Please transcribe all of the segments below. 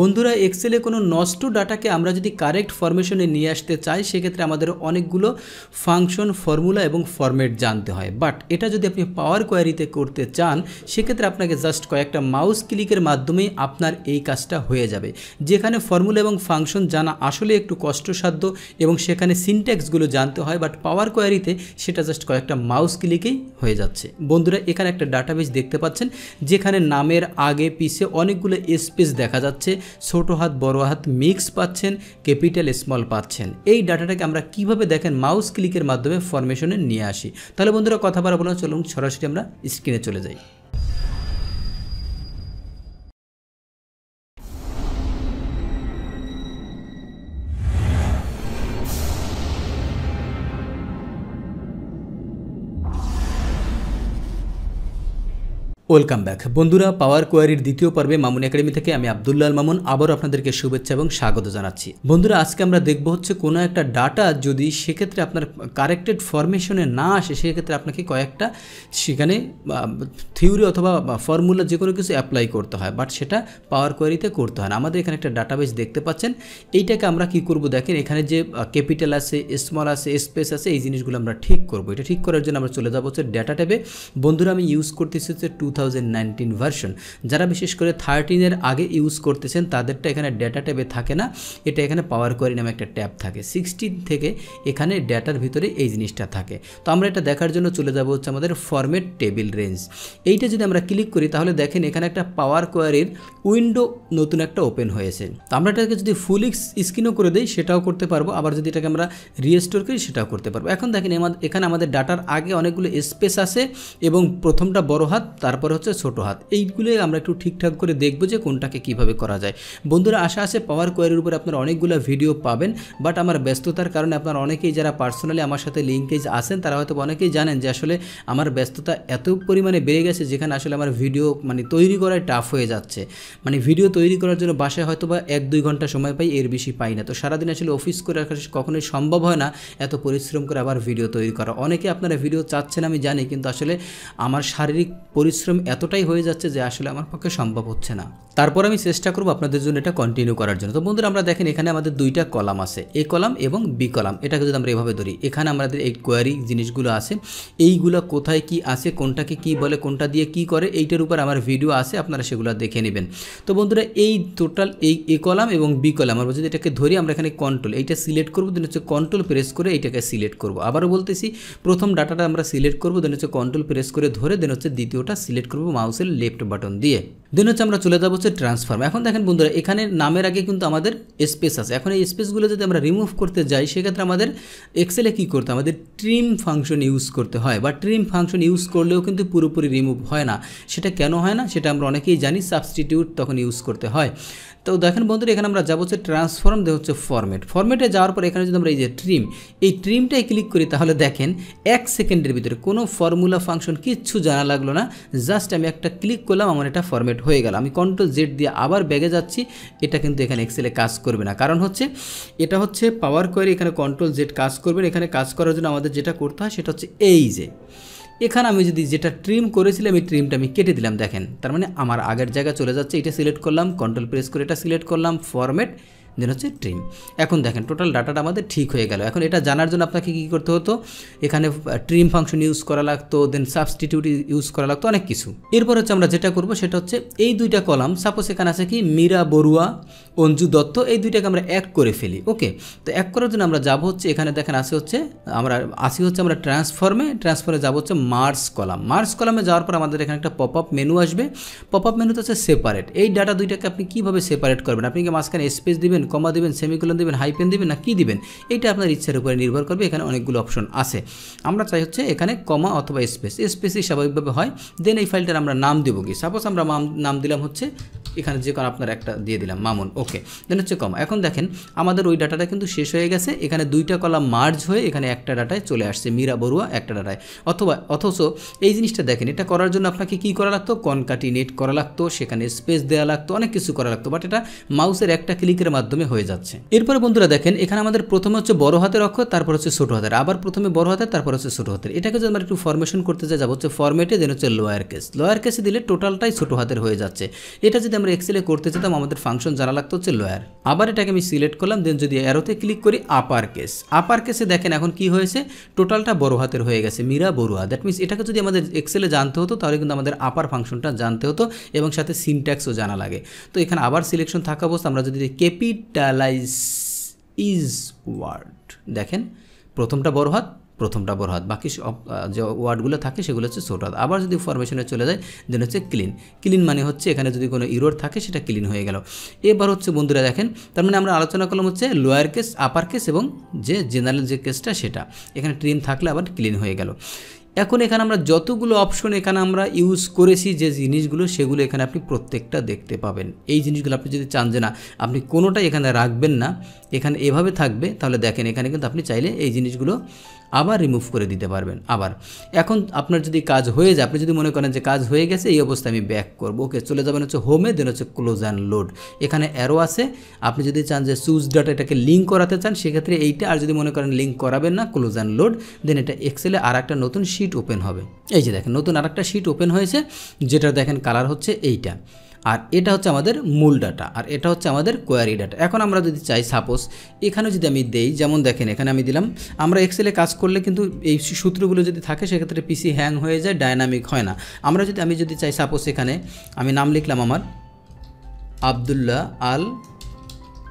বন্ধুরা এক্সেলে কোনো নষ্ট ডাটাকে আমরা যদি কারেক্ট ফরমেশনে নিয়ে আসতে চাই সেক্ষেত্রে আমাদের অনেকগুলো ফাংশন ফর্মুলা এবং ফরম্যাট জানতে হয় বাট এটা যদি আপনি পাওয়ার কোয়ারিতে করতে চান সেক্ষেত্রে আপনাকে জাস্ট কয়েকটা মাউস ক্লিকের মাধ্যমেই আপনার এই কাজটা হয়ে যাবে যেখানে ফর্মুলা এবং ফাংশন জানা আসলে একটু কষ্টসাধ্য এবং সেখানে সিনট্যাক্সগুলো জানতে হয় বাট পাওয়ার কোয়ারিতে সেটা জাস্ট কয়েকটা মাউস ক্লিকেই হয়ে যাচ্ছে বন্ধুরা এখানে একটা ডাটাবেস দেখতে পাচ্ছেন যেখানে নামের আগে পিছে অনেকগুলো স্পেস দেখা যাচ্ছে ছোট হাত বড় হাত মিক্স পাচ্ছেন ক্যাপিটাল স্মল পাচ্ছেন এই ডাটাটাকে আমরা কিভাবে দেখেন মাউস ক্লিকের মাধ্যমে ফরমেশনে নিয়ে আসি তাহলে বন্ধুরা কথা বলার বলা চলুন সরাসরি আমরা স্ক্রিনে চলে যাই ওয়েলকাম ব্যাক বন্ধুরা পাওয়ার কোয়ারির দ্বিতীয় পর্বে মামুন একাডেমি থেকে আমি আবদুল্লাল মামুন আবার আপনাদেরকে শুভেচ্ছা এবং স্বাগত জানাচ্ছি বন্ধুরা আজকে আমরা দেখব হচ্ছে কোনো একটা ডাটা যদি সেক্ষেত্রে আপনার কারেক্টেড ফরমেশনে না আসে সেক্ষেত্রে আপনাকে কয়েকটা সেখানে থিওরি অথবা ফর্মুলা যে কোনো কিছু অ্যাপ্লাই করতে হয় বাট সেটা পাওয়ার কোয়ারিতে করতে হয় না আমাদের এখানে একটা ডাটাবেস দেখতে পাচ্ছেন এইটাকে আমরা কি করব দেখেন এখানে যে ক্যাপিটাল আছে স্মল আছে স্পেস আছে এই জিনিসগুলো আমরা ঠিক করব এটা ঠিক করার জন্য আমরা চলে যাবো হচ্ছে ডাটা ট্যাবে বন্ধুরা আমি ইউজ করতেছি হচ্ছে টু ভার্সন যারা বিশেষ করে থার্টিনের আগে ইউজ করতেছেন তাদেরটা এখানে ডেটা ট্যাবে থাকে না এটা এখানে পাওয়ার কোয়ারি নামে একটা ট্যাব থাকে সিক্সটিন থেকে এখানে ডেটার ভিতরে এই জিনিসটা থাকে তো আমরা এটা দেখার জন্য চলে যাব হচ্ছে আমাদের ফরম্যাট টেবিল রেঞ্জ এইটা যদি আমরা ক্লিক করি তাহলে দেখেন এখানে একটা পাওয়ার কোয়ারির উইন্ডো নতুন একটা ওপেন হয়েছে তো আমরা এটাকে যদি ফুল স্ক্রিনও করে দিই সেটাও করতে পারবো আবার যদি এটাকে আমরা রিস্টোর করি সেটাও করতে পারবো এখন দেখেন এখানে আমাদের ডাটার আগে অনেকগুলো স্পেস আছে এবং প্রথমটা বড় হাত তার তারপরে হচ্ছে ছোট হাত এইগুলোই আমরা একটু ঠিকঠাক করে দেখব যে কোনটাকে কিভাবে করা যায় বন্ধুরা আশা আছে পাওয়ার কোয়ারির উপরে আপনার অনেকগুলো ভিডিও পাবেন বাট আমার ব্যস্ততার কারণে আপনার অনেকেই যারা পার্সোনালি আমার সাথে লিঙ্কেজ আসেন তারা হয়তো অনেকেই জানেন যে আসলে আমার ব্যস্ততা এত পরিমাণে বেড়ে গেছে যেখানে আসলে আমার ভিডিও মানে তৈরি করায় টাফ হয়ে যাচ্ছে মানে ভিডিও তৈরি করার জন্য বাসায় হয়তো বা এক দুই ঘন্টা সময় পাই এর বেশি পাই না তো সারাদিন আসলে অফিস করে কখনোই সম্ভব হয় না এত পরিশ্রম করে আবার ভিডিও তৈরি করা অনেকে আপনারা ভিডিও চাচ্ছেন আমি জানি কিন্তু আসলে আমার শারীরিক পরিশ্রম পরিশ্রম এতটাই হয়ে যাচ্ছে যে আসলে আমার পক্ষে সম্ভব হচ্ছে না তারপর আমি চেষ্টা করবো আপনাদের জন্য এটা কন্টিনিউ করার জন্য তো বন্ধুরা আমরা দেখেন এখানে আমাদের দুইটা কলাম আছে এ কলাম এবং বি কলাম এটাকে যদি আমরা এভাবে ধরি এখানে আমাদের এই কোয়ারি জিনিসগুলো আছে এইগুলো কোথায় কি আছে কোনটাকে কি বলে কোনটা দিয়ে কি করে এইটার উপর আমার ভিডিও আছে আপনারা সেগুলো দেখে নেবেন তো বন্ধুরা এই টোটাল এই এ কলাম এবং বি কলাম আমরা যদি এটাকে ধরি আমরা এখানে কন্ট্রোল এইটা সিলেক্ট করবো দেন হচ্ছে কন্ট্রোল প্রেস করে এইটাকে সিলেক্ট করবো আবারও বলতেছি প্রথম ডাটাটা আমরা সিলেক্ট করবো দেন হচ্ছে কন্ট্রোল প্রেস করে ধরে দেন হচ্ছে দ্বিতীয়টা সিলেক্ট সিলেক্ট করব মাউসের লেফট বাটন দিয়ে দেন হচ্ছে আমরা চলে যাবো হচ্ছে ট্রান্সফর্ম এখন দেখেন বন্ধুরা এখানে নামের আগে কিন্তু আমাদের স্পেস আছে এখন এই স্পেসগুলো যদি আমরা রিমুভ করতে যাই সেক্ষেত্রে আমাদের এক্সেলে কী করতে আমাদের ট্রিম ফাংশন ইউজ করতে হয় বা ট্রিম ফাংশন ইউজ করলেও কিন্তু পুরোপুরি রিমুভ হয় না সেটা কেন হয় না সেটা আমরা অনেকেই জানি সাবস্টিটিউট তখন ইউজ করতে হয় তো দেখেন বন্ধুরা এখানে আমরা যাবো হচ্ছে ট্রান্সফর্ম দেওয়া হচ্ছে ফর্মেট ফর্মেটে যাওয়ার পর এখানে যদি আমরা এই যে ট্রিম এই ট্রিমটায় ক্লিক করি তাহলে দেখেন এক সেকেন্ডের ভিতরে কোনো ফর্মুলা ফাংশন কিচ্ছু জানা লাগলো না জাস্ট আমি একটা ক্লিক করলাম আমার এটা ফর্মেট হয়ে গেল আমি কন্ট্রোল জেড দিয়ে আবার ব্যাগে যাচ্ছি এটা কিন্তু এখানে এক্সেলে কাজ করবে না কারণ হচ্ছে এটা হচ্ছে পাওয়ার কোয়ারি এখানে কন্ট্রোল জেড কাজ করবে এখানে কাজ করার জন্য আমাদের যেটা করতে হয় সেটা হচ্ছে এই যে এখানে আমি যদি যেটা ট্রিম করেছিলাম এই ট্রিমটা আমি কেটে দিলাম দেখেন তার মানে আমার আগের জায়গা চলে যাচ্ছে এটা সিলেক্ট করলাম কন্ট্রোল প্রেস করে এটা সিলেক্ট করলাম ফরম্যাট দেন হচ্ছে ট্রিম এখন দেখেন টোটাল ডাটাটা আমাদের ঠিক হয়ে গেল এখন এটা জানার জন্য আপনাকে কী করতে হতো এখানে ট্রিম ফাংশন ইউজ করা লাগতো দেন সাবস্টিটিউট ইউজ করা লাগতো অনেক কিছু এরপর হচ্ছে আমরা যেটা করব সেটা হচ্ছে এই দুইটা কলাম সাপোজ এখানে আছে কি মীরা বড়ুয়া অঞ্জু দত্ত এই দুইটাকে আমরা অ্যাড করে ফেলি ওকে তো অ্যাড করার জন্য আমরা যাব হচ্ছে এখানে দেখেন আসে হচ্ছে আমরা আসি হচ্ছে আমরা ট্রান্সফর্মে ট্রান্সফর্মে যাব হচ্ছে মার্স কলাম মার্স কলামে যাওয়ার পর আমাদের এখানে একটা পপ আপ মেনু আসবে পপ আপ মেনুতে হচ্ছে সেপারেট এই ডাটা দুইটাকে আপনি কীভাবে সেপারেট করবেন আপনি কি মাঝখানে স্পেস দিবেন দিবেন কমা দিবেন সেমিকোলন দিবেন হাইপেন দিবেন না কি দিবেন এটা আপনার ইচ্ছার উপরে নির্ভর করবে এখানে অনেকগুলো অপশন আছে আমরা চাই হচ্ছে এখানে কমা অথবা স্পেস স্পেসই স্বাভাবিকভাবে হয় দেন এই ফাইলটার আমরা নাম দেবো কি সাপোজ আমরা নাম দিলাম হচ্ছে এখানে যে কারণ আপনার একটা দিয়ে দিলাম মামুন ওকে দেন হচ্ছে কমা এখন দেখেন আমাদের ওই ডাটাটা কিন্তু শেষ হয়ে গেছে এখানে দুইটা কলাম মার্জ হয়ে এখানে একটা ডাটায় চলে আসছে মীরা বড়ুয়া একটা ডাটায় অথবা অথচ এই জিনিসটা দেখেন এটা করার জন্য আপনাকে কি করা লাগতো কনকাটিনেট করা লাগতো সেখানে স্পেস দেওয়া লাগতো অনেক কিছু করা লাগতো বাট এটা মাউসের একটা ক্লিকের মাধ্যমে মাধ্যমে হয়ে যাচ্ছে এরপরে বন্ধুরা দেখেন এখানে আমাদের প্রথমে হচ্ছে বড় হাতের অক্ষর তারপর হচ্ছে ছোট হাতের আবার প্রথমে বড় হাতের তারপর হচ্ছে ছোট হাতের এটাকে যদি আমরা একটু ফরমেশন করতে চাই যাবো হচ্ছে ফর্মেটে দেন হচ্ছে লোয়ার কেস লোয়ার কেসে দিলে টোটালটাই ছোট হাতের হয়ে যাচ্ছে এটা যদি আমরা এক্সেলে করতে চাইতাম আমাদের ফাংশন জানা লাগতো হচ্ছে লোয়ার আবার এটাকে আমি সিলেক্ট করলাম দেন যদি অ্যারোতে ক্লিক করি আপার কেস আপার কেসে দেখেন এখন কি হয়েছে টোটালটা বড় হাতের হয়ে গেছে মীরা বড়ুয়া দ্যাট মিনস এটাকে যদি আমাদের এক্সেলে জানতে হতো তাহলে কিন্তু আমাদের আপার ফাংশনটা জানতে হতো এবং সাথে সিনট্যাক্সও জানা লাগে তো এখানে আবার সিলেকশন থাকা অবস্থা আমরা যদি কেপি ক্যাপিটালাইজ ইজ ওয়ার্ড দেখেন প্রথমটা বড় হাত প্রথমটা বড় হাত বাকি যে ওয়ার্ডগুলো থাকে সেগুলো হচ্ছে ছোট হাত আবার যদি ফরমেশনে চলে যায় দেন হচ্ছে ক্লিন ক্লিন মানে হচ্ছে এখানে যদি কোনো ইরোর থাকে সেটা ক্লিন হয়ে গেল এবার হচ্ছে বন্ধুরা দেখেন তার মানে আমরা আলোচনা করলাম হচ্ছে লোয়ার কেস আপার কেস এবং যে জেনারেল যে কেসটা সেটা এখানে ট্রিম থাকলে আবার ক্লিন হয়ে গেল এখন এখানে আমরা যতগুলো অপশন এখানে আমরা ইউজ করেছি যে জিনিসগুলো সেগুলো এখানে আপনি প্রত্যেকটা দেখতে পাবেন এই জিনিসগুলো আপনি যদি চান যে না আপনি কোনোটাই এখানে রাখবেন না এখানে এভাবে থাকবে তাহলে দেখেন এখানে কিন্তু আপনি চাইলে এই জিনিসগুলো আবার রিমুভ করে দিতে পারবেন আবার এখন আপনার যদি কাজ হয়ে যায় আপনি যদি মনে করেন যে কাজ হয়ে গেছে এই অবস্থায় আমি ব্যাক করব ওকে চলে যাবেন হচ্ছে হোমে দেন হচ্ছে ক্লোজ অ্যান্ড লোড এখানে অ্যারো আছে আপনি যদি চান যে সুইচ ডাটা এটাকে লিঙ্ক করাতে চান সেক্ষেত্রে এইটা আর যদি মনে করেন লিঙ্ক করাবেন না ক্লোজ অ্যান্ড লোড দেন এটা এক্সেলে আর একটা নতুন শিট ওপেন হবে এই যে দেখেন নতুন আর একটা শিট ওপেন হয়েছে যেটা দেখেন কালার হচ্ছে এইটা আর এটা হচ্ছে আমাদের মূল ডাটা আর এটা হচ্ছে আমাদের কোয়ারি ডাটা এখন আমরা যদি চাই সাপোজ এখানে যদি আমি দেই যেমন দেখেন এখানে আমি দিলাম আমরা এক্সেলে কাজ করলে কিন্তু এই সূত্রগুলো যদি থাকে সেক্ষেত্রে পিসি হ্যাং হয়ে যায় ডায়নামিক হয় না আমরা যদি আমি যদি চাই সাপোজ এখানে আমি নাম লিখলাম আমার আবদুল্লাহ আল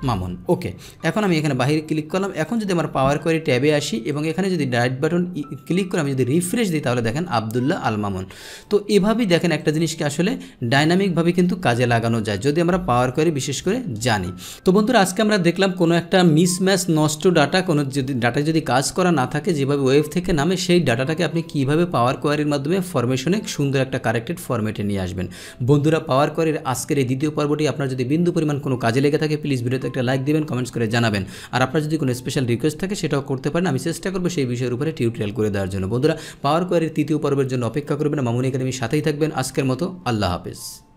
মামুন ওকে এখন আমি এখানে বাহিরে ক্লিক করলাম এখন যদি আমার পাওয়ার কোয়ারি ট্যাবে আসি এবং এখানে যদি ডাইট বাটন ক্লিক করে আমি যদি রিফ্রেশ দিই তাহলে দেখেন আবদুল্লাহ আল মামুন তো এভাবেই দেখেন একটা জিনিসকে আসলে ডাইনামিকভাবে কিন্তু কাজে লাগানো যায় যদি আমরা পাওয়ার কোয়ারি বিশেষ করে জানি তো বন্ধুরা আজকে আমরা দেখলাম কোনো একটা মিসম্যাচ নষ্ট ডাটা কোনো যদি ডাটা যদি কাজ করা না থাকে যেভাবে ওয়েব থেকে নামে সেই ডাটাটাকে আপনি কিভাবে পাওয়ার কোয়ারির মাধ্যমে ফরমেশনে সুন্দর একটা কারেক্টেড ফরমেটে নিয়ে আসবেন বন্ধুরা পাওয়ার কোয়ারির আজকের এই দ্বিতীয় পর্বটি আপনার যদি বিন্দু পরিমাণ কোনো কাজে লেগে থাকে প্লিজ ভিডিওতে একটা লাইক দেবেন কমেন্টস করে জানাবেন আর আপনার যদি কোনো স্পেশাল রিকোয়েস্ট থাকে সেটাও করতে পারেন আমি চেষ্টা করবো সেই বিষয়ের উপরে টিউটোরিয়াল করে দেওয়ার জন্য বন্ধুরা পাওয়ার কোয়ারির তৃতীয় পর্বের জন্য অপেক্ষা করবেন মামুনি একাডেমির সাথেই থাকবেন আজকের মতো আল্লাহ হাফেজ